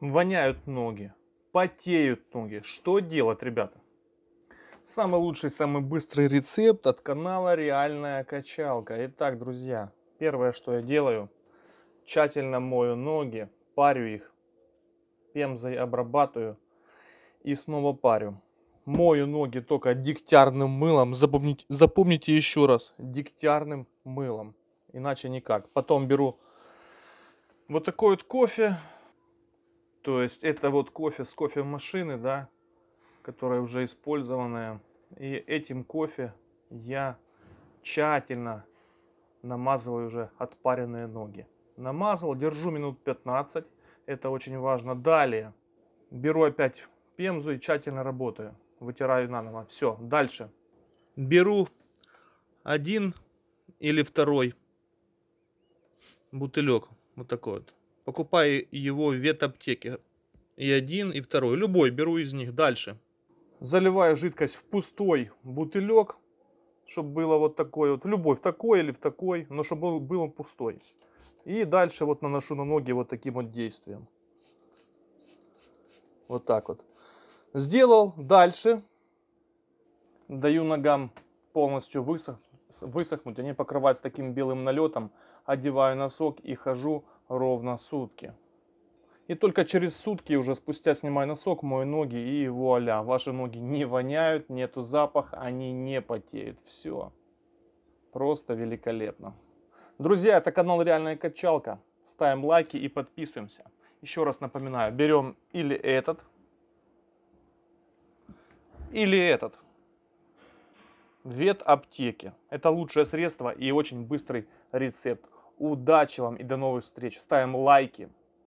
воняют ноги, потеют ноги. Что делать, ребята? Самый лучший, самый быстрый рецепт от канала Реальная Качалка. Итак, друзья, первое, что я делаю, тщательно мою ноги, парю их, пемзой обрабатываю и снова парю. Мою ноги только дегтярным мылом. Запомните, запомните еще раз, дегтярным мылом. Иначе никак. Потом беру вот такой вот кофе, то есть это вот кофе с кофемашины, да, которая уже использованная. И этим кофе я тщательно намазываю уже отпаренные ноги. Намазал, держу минут 15. Это очень важно. Далее беру опять пемзу и тщательно работаю. Вытираю наново. Все, дальше. Беру один или второй бутылек. Вот такой вот. Покупаю его в ветаптеке и один, и второй. Любой беру из них. Дальше. Заливаю жидкость в пустой бутылек, чтобы было вот такой вот. В любой, в такой или в такой, но чтобы был, был он пустой. И дальше вот наношу на ноги вот таким вот действием. Вот так вот. Сделал. Дальше. Даю ногам полностью высох, высохнуть. Они покрываются таким белым налетом. Одеваю носок и хожу ровно сутки. И только через сутки, уже спустя снимай носок, мои ноги и вуаля. Ваши ноги не воняют, нету запаха, они не потеют. Все. Просто великолепно. Друзья, это канал Реальная Качалка. Ставим лайки и подписываемся. Еще раз напоминаю, берем или этот, или этот. Вет аптеки. Это лучшее средство и очень быстрый рецепт. Удачи вам и до новых встреч. Ставим лайки.